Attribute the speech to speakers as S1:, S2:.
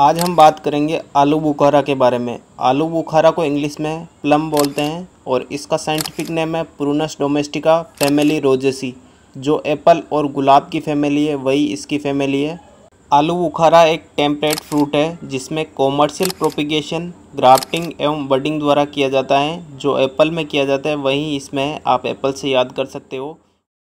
S1: आज हम बात करेंगे आलू बुखारा के बारे में आलू बुखारा को इंग्लिश में प्लम बोलते हैं और इसका साइंटिफिक नेम है प्रूनस डोमेस्टिका फैमिली रोजेसी जो एप्पल और गुलाब की फैमिली है वही इसकी फैमिली है आलू बुखारा एक टेम्परेट फ्रूट है जिसमें कॉमर्शियल प्रोपिगेशन ग्राफ्टिंग एवं बडिंग द्वारा किया जाता है जो एप्पल में किया जाता है वही इसमें आप एप्पल से याद कर सकते हो